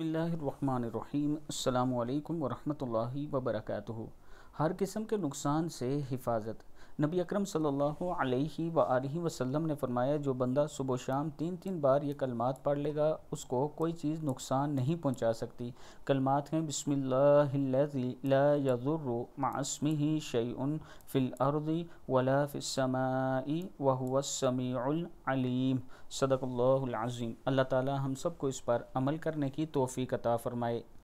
بسم اللہ الرحمن الرحیم السلام علیکم ورحمۃ اللہ وبرکاتہ ہر قسم کے نقصان سے حفاظت نبی اکرم صلی اللہ علیہ وآلہ وسلم نے فرمایا جو بندہ صبح و شام تین تین بار یہ کلمات پڑھ لے گا اس کو کوئی چیز نقصان نہیں پہنچا سکتی کلمات ہیں بسم اللہ لا فی فی الارض ولا السماء وهو السمیع العلیم صدق اللہ العظیم اللہ تعالی ہم سب کو اس پر عمل کرنے کی توفیق عطا فرمائے